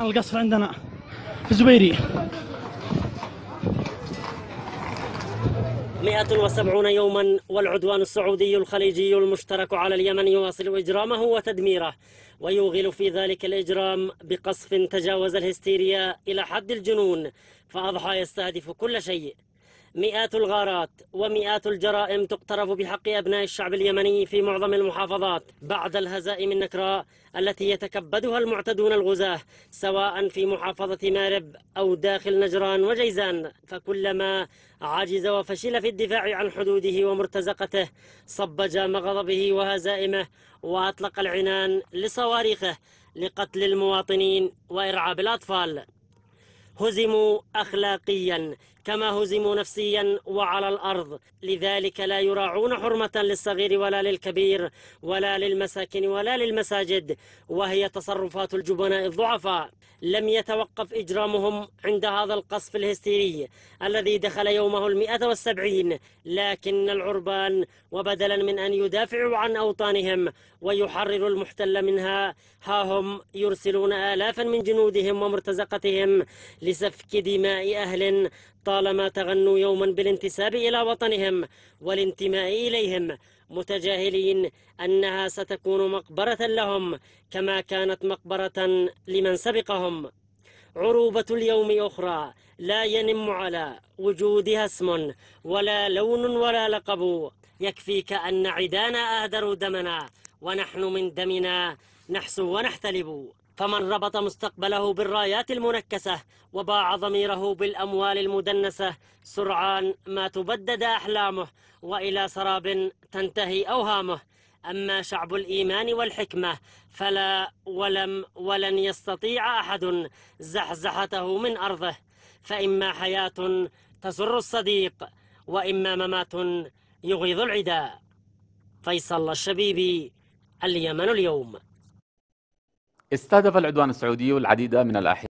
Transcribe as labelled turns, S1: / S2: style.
S1: القصر عندنا في زبيري 170 يوما والعدوان السعودي الخليجي المشترك على اليمن يواصل إجرامه وتدميره ويوغل في ذلك الإجرام بقصف تجاوز الهستيريا إلى حد الجنون فأضحى يستهدف كل شيء مئات الغارات ومئات الجرائم تقترف بحق أبناء الشعب اليمني في معظم المحافظات بعد الهزائم النكراء التي يتكبدها المعتدون الغزاة سواء في محافظة مارب أو داخل نجران وجيزان فكلما عجز وفشل في الدفاع عن حدوده ومرتزقته صب جام غضبه وهزائمه وأطلق العنان لصواريخه لقتل المواطنين وإرعاب الأطفال هزموا أخلاقيا كما هزموا نفسيا وعلى الأرض لذلك لا يراعون حرمة للصغير ولا للكبير ولا للمساكن ولا للمساجد وهي تصرفات الجبناء الضعفاء لم يتوقف إجرامهم عند هذا القصف الهستيري الذي دخل يومه المئة والسبعين لكن العربان وبدلا من أن يدافعوا عن أوطانهم ويحرروا المحتل منها ها هم يرسلون آلافا من جنودهم ومرتزقتهم لسفك دماء أهل طالما تغنوا يوما بالانتساب إلى وطنهم والانتماء إليهم متجاهلين أنها ستكون مقبرة لهم كما كانت مقبرة لمن سبقهم عروبة اليوم أخرى لا ينم على وجودها اسم ولا لون ولا لقب يكفيك أن عدانا أهدروا دمنا ونحن من دمنا نحسو ونحتلب فمن ربط مستقبله بالرايات المنكسة وباع ضميره بالأموال المدنسة سرعان ما تبدد أحلامه وإلى سراب تنتهي أوهامه أما شعب الإيمان والحكمة فلا ولم ولن يستطيع أحد زحزحته من أرضه فإما حياة تسر الصديق وإما ممات يغيظ العداء فيصل الشبيبي اليمن اليوم استهدف العدوان السعودي العديد من الأحياء